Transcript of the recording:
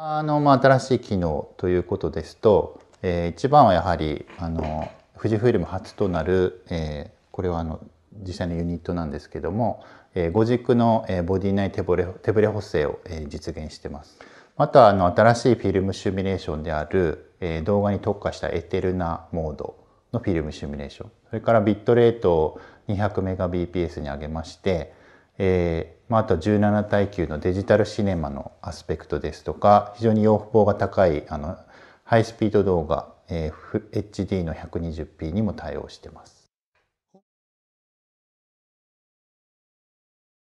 あのまあ、新しい機能ということですと、えー、一番はやはりあの富士フイルム初となる、えー、これはあの実際のユニットなんですけども、えー、5軸の、えー、ボディ内手ブレ手ブレ補正を、えー、実現してます。またあの新しいフィルムシミュレーションである、えー、動画に特化したエテルナモードのフィルムシミュレーションそれからビットレートを 200Mbps に上げまして、えー、まあ、あと17対9のデジタルシネマのアスペクトですとか非常に要望が高いあのハイスピード動画、えー、HD の 120p にも対応してます。